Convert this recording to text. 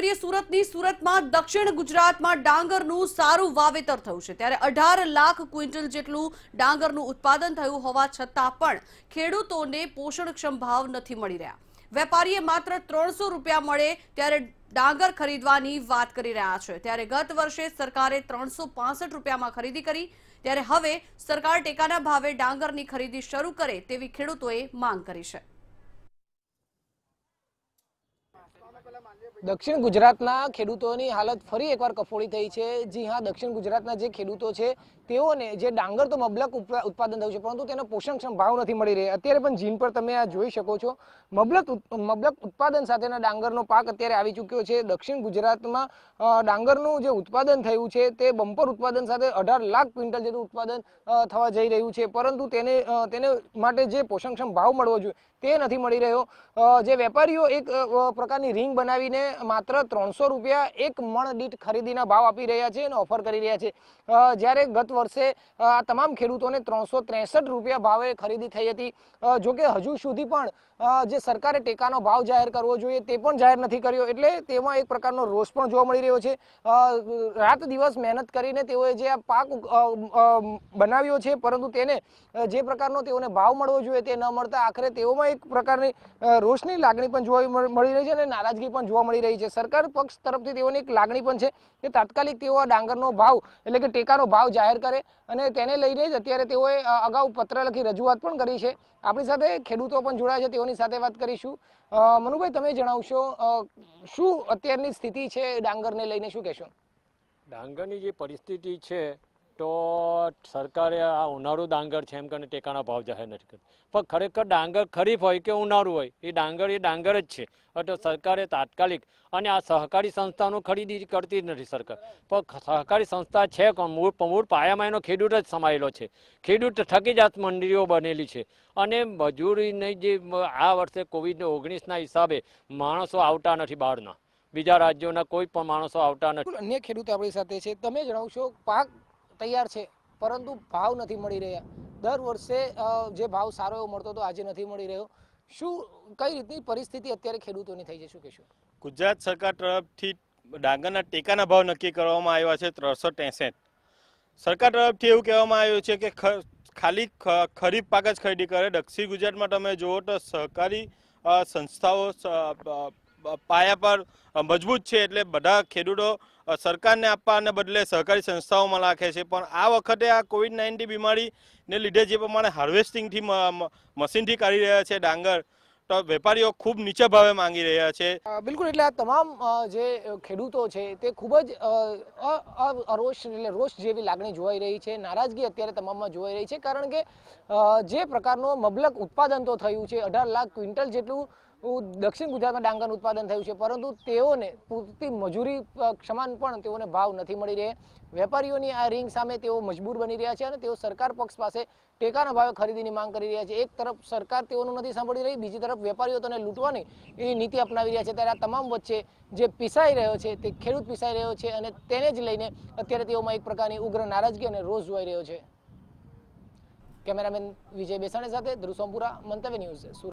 કરીએ સુરતની સુરતમાં દક્ષિણ ગુજરાતમાં ડાંગરનું સારું વાવેતર થયું છે ત્યારે અઢાર લાખ ક્વિન્ટલ જેટલું ડાંગરનું ઉત્પાદન થયું હોવા છતાં પણ ખેડૂતોને પોષણક્ષમ ભાવ નથી મળી રહ્યા વેપારીએ માત્ર ત્રણસો રૂપિયા મળે ત્યારે ડાંગર ખરીદવાની વાત કરી રહ્યા છે ત્યારે ગત વર્ષે સરકારે ત્રણસો રૂપિયામાં ખરીદી કરી ત્યારે હવે સરકાર ટેકાના ભાવે ડાંગરની ખરીદી શરૂ કરે તેવી ખેડૂતોએ માંગ કરી છે દક્ષિણ ગુજરાતના ખેડૂતોની હાલત ફરી એકવાર કફોડી થઈ છે જી હા દક્ષિણ ગુજરાતના જે ખેડૂતો છે તેઓને જે ડાંગર તો મબલક ઉત્પાદન થયું છે પરંતુ તેનો પોષણક્ષમ ભાવ નથી મળી રહ્યો અત્યારે પણ જીન પર તમે આ જોઈ શકો છો મબલક મબલક ઉત્પાદન સાથેના ડાંગરનો પાક અત્યારે આવી ચૂક્યો છે દક્ષિણ ગુજરાતમાં ડાંગરનું જે ઉત્પાદન થયું છે તે બમ્પર ઉત્પાદન સાથે અઢાર લાખ ક્વિન્ટલ જેટલું ઉત્પાદન થવા જઈ રહ્યું છે પરંતુ તેને તેને માટે જે પોષણક્ષમ ભાવ મળવો જોઈએ તે નથી મળી રહ્યો જે વેપારીઓ એક પ્રકારની રિંગ બિલ્ડિંગ બનાવીને માત્ર ત્રણસો રૂપિયા એક મણ દીઠ ખરીદીના ભાવ આપી રહ્યા છે અને ઓફર કરી રહ્યા છે જ્યારે ગત વર્ષે આ તમામ ખેડૂતોને ત્રણસો રૂપિયા ભાવે ખરીદી થઈ હતી જોકે હજુ સુધી પણ જે સરકારે ટેકાનો ભાવ જાહેર કરવો જોઈએ તે પણ જાહેર નથી કર્યો એટલે તેમાં એક પ્રકારનો રોષ પણ જોવા મળી રહ્યો છે રાત દિવસ મહેનત કરીને તેઓએ જે આ પાક બનાવ્યો છે પરંતુ તેને જે પ્રકારનો તેઓને ભાવ મળવો જોઈએ તે ન મળતા આખરે તેઓમાં એક પ્રકારની રોષની લાગણી પણ જોવા મળી રહી છે અને નારાજગી નારાજગી પણ જોવા મળી રહી છે સરકાર પક્ષ તરફથી તેઓની એક લાગણી પણ છે કે તાત્કાલિક તેઓ ડાંગરનો ભાવ એટલે કે ટેકાનો ભાવ જાહેર કરે અને તેને લઈને જ અત્યારે તેઓએ અગાઉ પત્ર લખી રજૂઆત પણ કરી છે આપણી સાથે ખેડૂતો પણ જોડાયા છે તેઓની સાથે વાત કરીશું મનુભાઈ તમે જણાવશો શું અત્યારની સ્થિતિ છે ડાંગરને લઈને શું કહેશો ડાંગરની જે પરિસ્થિતિ છે તો સરકારે આ ઉનાળુ ડાંગર છે એમ કરીને ટેકાના ભાવ જાહેર નથી કર્યો પણ ખરેખર ડાંગર ખરીફ હોય કે ઉનાળુ હોય એ ડાંગર એ ડાંગર જ છે એટલે સરકારે તાત્કાલિક અને આ સહકારી સંસ્થાનું ખરીદી કરતી જ નથી સરકાર પણ સહકારી સંસ્થા છે મૂળ મૂળ પાયામાં એનો ખેડૂત જ સમાયેલો છે ખેડૂત થકી જાત મંડળીઓ બનેલી છે અને મજૂરીની જે આ વર્ષે કોવિડ ઓગણીસના હિસાબે માણસો આવતા નથી બહારના બીજા રાજ્યોના કોઈ પણ માણસો આવતા નથી અન્ય ખેડૂત આપણી સાથે છે તમે જણાવશો પાક તૈયાર છે પરંતુ ભાવ નથી મળી રહ્યા દર વર્ષે જે ભાવ સારો એવો મળતો હતો આજે નથી મળી રહ્યો શું કઈ રીતની પરિસ્થિતિ અત્યારે ખેડૂતોની થઈ છે શું કહેશું ગુજરાત સરકાર તરફથી ડાંગરના ટેકાના ભાવ નક્કી કરવામાં આવ્યા છે ત્રણસો ત્રેસઠ સરકાર તરફથી એવું કહેવામાં આવ્યું છે કે ખાલી ખરીફ પાક જ ખરીદી કરે દક્ષિણ ગુજરાતમાં તમે જુઓ તો સહકારી સંસ્થાઓ પાયા પર મજબૂત છે એટલે બધા ખેડૂતો સરકારને આપવાને બદલે સહકારી સંસ્થાઓમાં રાખે છે પણ આ વખતે આ કોવિડ નાઇન્ટીન બીમારીને લીધે જે પ્રમાણે હાર્વેસ્ટિંગથી મશીનથી કાઢી રહ્યા છે ડાંગર તો વેપારીઓ ખૂબ નીચે ભાવે માંગી રહ્યા છે બિલકુલ એટલે આ તમામ જે ખેડૂતો છે તે ખૂબ જ અરોષ એટલે રોષ જેવી લાગણી જોવાઈ રહી છે નારાજગી અત્યારે તમામમાં જોવાઈ રહી છે કારણ કે જે પ્રકારનો મબલક ઉત્પાદન તો થયું છે અઢાર લાખ ક્વિન્ટલ જેટલું દક્ષિણ ગુજરાતમાં ડાંગરનું ઉત્પાદન થયું છે પરંતુ તેઓને પૂરતી મજૂરી ક્ષમાન પણ તેઓને ભાવ નથી મળી રહે વેપારીઓની આ રિંગ સામે તેઓ મજબૂર બની રહ્યા છે અને તેઓ સરકાર પક્ષ પાસે ટેકાના ભાવે ખરીદીની માંગ કરી રહ્યા છે એક તરફ સરકાર તેઓનું નથી સાંભળી રહી બીજી તરફ વેપારીઓ તેને લૂંટવાની એની નીતિ અપનાવી રહ્યા છે ત્યારે આ તમામ વચ્ચે જે પીસાઈ રહ્યો છે તે ખેડૂત પીસાઈ રહ્યો છે અને તેને જ લઈને અત્યારે તેઓમાં એક પ્રકારની ઉગ્ર નારાજગી અને રોષ જોઈ રહ્યો છે કેમેરામેન વિજય બેસાણી સાથે ધ્રુસોમપુરા મંતવ્ય ન્યૂઝ